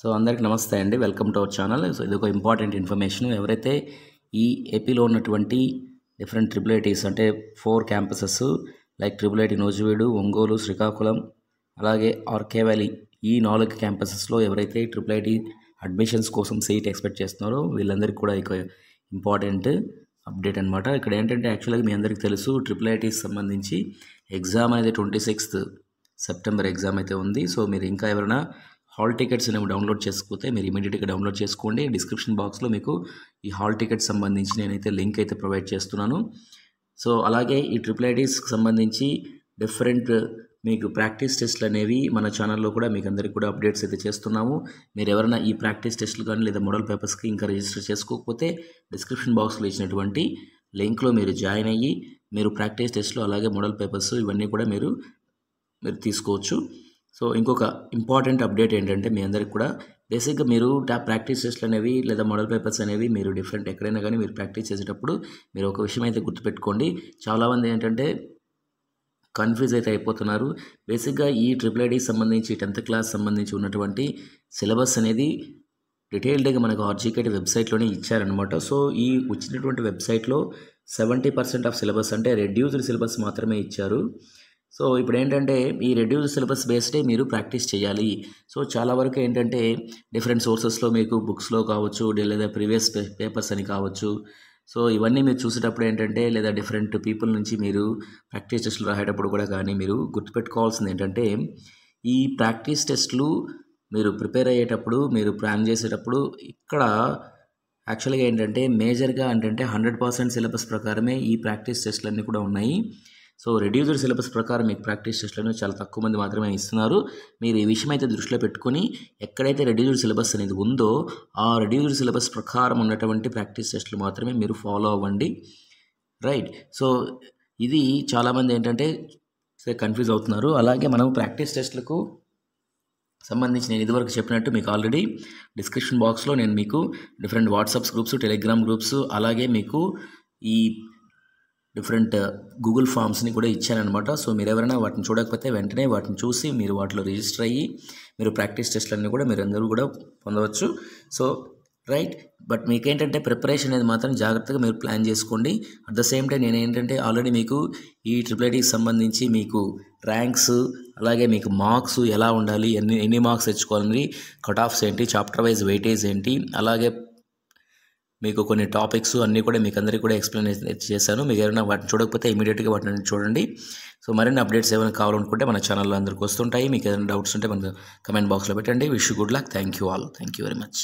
so అందరికి నమస్తే అండి welcome to our channel so ఇది ఒక ఇంపార్టెంట్ ఇన్ఫర్మేషన్ ఎవరైతే ఈ ఏపీలో ఉన్నటువంటి డిఫరెంట్ ట్రిపుల్ ఐటీస్ అంటే four campuses like triple IT Nuzvid Ongole Srikakulam అలాగే ఆర్కే వ్యాలీ ఈ నాలుగు క్యాంపసెస్లో ఎవరైతే ట్రిపుల్ ఐటీ అడ్మిషన్స్ కోసం సీట్ ఎక్స్పెక్ట్ చేస్తున్నారో వీళ్ళందరికీ కూడా ఇక ఇంపార్టెంట్ అప్డేట్ అనమాట ఇక్కడ ఏంటంటే యాక్చువల్గా మీ అందరికీ తెలుసు ట్రిపుల్ ఐటీస్ సంబంధించి ఎగ్జామ్ అనేది ట్వంటీ సిక్స్త్ సెప్టెంబర్ ఎగ్జామ్ అయితే ఉంది సో మీరు ఇంకా ఎవరైనా హాల్ టికెట్స్ అనేవి డౌన్లోడ్ చేసుకుంటే మీరు ఇమీడియట్గా డౌన్లోడ్ చేసుకోండి డిస్క్రిప్షన్ బాక్స్లో మీకు ఈ హాల్ టికెట్ సంబంధించి నేనైతే లింక్ అయితే ప్రొవైడ్ చేస్తున్నాను సో అలాగే ఈ ట్రిపుల్ ఐటీస్కి సంబంధించి డిఫరెంట్ మీకు ప్రాక్టీస్ టెస్ట్లు అనేవి మన ఛానల్లో కూడా మీకు అందరికీ కూడా అప్డేట్స్ అయితే చేస్తున్నాము మీరు ఎవరైనా ఈ ప్రాక్టీస్ టెస్ట్లు కానీ లేదా మోడల్ పేపర్స్కి ఇంకా రిజిస్టర్ చేసుకోకపోతే డిస్క్రిప్షన్ బాక్స్లో ఇచ్చినటువంటి లింక్లో మీరు జాయిన్ అయ్యి మీరు ప్రాక్టీస్ టెస్ట్లు అలాగే మోడల్ పేపర్స్ ఇవన్నీ కూడా మీరు మీరు తీసుకోవచ్చు సో ఇంకొక ఇంపార్టెంట్ అప్డేట్ ఏంటంటే మీ అందరికి కూడా బేసిక్గా మీరు ప్రాక్టీస్ టెస్ట్లు అనేవి లేదా మోడల్ పేపర్స్ అనేవి మీరు డిఫరెంట్ ఎక్కడైనా కానీ మీరు ప్రాక్టీస్ చేసేటప్పుడు మీరు ఒక విషయం అయితే గుర్తుపెట్టుకోండి చాలామంది ఏంటంటే కన్ఫ్యూజ్ అయితే అయిపోతున్నారు బేసిక్గా ఈ ట్రిపుల్ ఐడికి సంబంధించి టెన్త్ క్లాస్ సంబంధించి ఉన్నటువంటి సిలబస్ అనేది డీటెయిల్డ్గా మనకు ఆర్జీకేటి వెబ్సైట్లోనే ఇచ్చారనమాట సో ఈ వచ్చినటువంటి వెబ్సైట్లో సెవెంటీ పర్సెంట్ ఆఫ్ సిలబస్ అంటే రెడ్యూస్డ్ సిలబస్ మాత్రమే ఇచ్చారు సో ఇప్పుడు ఏంటంటే ఈ రెడ్యూస్ సిలబస్ బేస్డే మీరు ప్రాక్టీస్ చేయాలి సో చాలా వరకు ఏంటంటే డిఫరెంట్ సోర్సెస్లో మీకు బుక్స్లో కావచ్చు లేదా ప్రీవియస్ పేపర్స్ అని కావచ్చు సో ఇవన్నీ మీరు చూసేటప్పుడు ఏంటంటే లేదా డిఫరెంట్ పీపుల్ నుంచి మీరు ప్రాక్టీస్ టెస్టులు రాసేటప్పుడు కూడా కానీ మీరు గుర్తుపెట్టుకోవాల్సింది ఏంటంటే ఈ ప్రాక్టీస్ టెస్టులు మీరు ప్రిపేర్ అయ్యేటప్పుడు మీరు ప్లాన్ చేసేటప్పుడు ఇక్కడ యాక్చువల్గా ఏంటంటే మేజర్గా ఏంటంటే హండ్రెడ్ పర్సెంట్ సిలబస్ ప్రకారమే ఈ ప్రాక్టీస్ అన్నీ కూడా ఉన్నాయి సో రెడ్యూజర్ సిలబస్ ప్రకారం మీకు ప్రాక్టీస్ టెస్ట్లను చాలా తక్కువ మంది మాత్రమే ఇస్తున్నారు మీరు ఈ విషయం అయితే దృష్టిలో పెట్టుకొని ఎక్కడైతే రెడ్యూజర్ సిలబస్ అనేది ఉందో ఆ రెడ్యూజర్ సిలబస్ ప్రకారం ఉన్నటువంటి ప్రాక్టీస్ టెస్ట్లు మాత్రమే మీరు ఫాలో అవ్వండి రైట్ సో ఇది చాలామంది ఏంటంటే కన్ఫ్యూజ్ అవుతున్నారు అలాగే మనం ప్రాక్టీస్ టెస్ట్లకు సంబంధించి నేను ఇదివరకు చెప్పినట్టు మీకు ఆల్రెడీ డిస్క్రిప్షన్ బాక్స్లో నేను మీకు different WhatsApps groups Telegram groups అలాగే మీకు ఈ డిఫరెంట్ గూగుల్ ఫామ్స్ని కూడా ఇచ్చానమాట సో మీరు ఎవరైనా వాటిని చూడకపోతే వెంటనే వాటిని చూసి మీరు వాటిలో రిజిస్టర్ అయ్యి మీరు ప్రాక్టీస్ టెస్ట్లన్నీ కూడా మీరు అందరూ కూడా పొందవచ్చు సో రైట్ బట్ మీకేంటంటే ప్రిపరేషన్ అనేది మాత్రం జాగ్రత్తగా మీరు ప్లాన్ చేసుకోండి అట్ ద సేమ్ టైం నేను ఏంటంటే ఆల్రెడీ మీకు ఈ ట్రిపుల్ ఐటీకి సంబంధించి మీకు ర్యాంక్స్ అలాగే మీకు మార్క్స్ ఎలా ఉండాలి ఎన్ని ఎన్ని మార్క్స్ తెచ్చుకోవాలి కట్ ఆఫ్స్ ఏంటి చాప్టర్ వైజ్ వెయిటేజ్ ఏంటి అలాగే మీకు కొన్ని టాపిక్స్ అన్నీ కూడా మీకు అందరికీ కూడా ఎక్స్ప్లెయిన్ చేశాను మీకు ఏమైనా వాటిని చూడకపోతే ఇమీడియట్గా వాటిని చూడండి సో మరిన్ని అప్డేట్స్ ఏమైనా కావాలనుకుంటే మన ఛానల్లో అందరికి వస్తుంటాయి మీకు ఏదైనా డౌట్స్ ఉంటే మనకు కమెంట్ బాక్స్లో పెట్టండి wish good luck thank you all thank you very much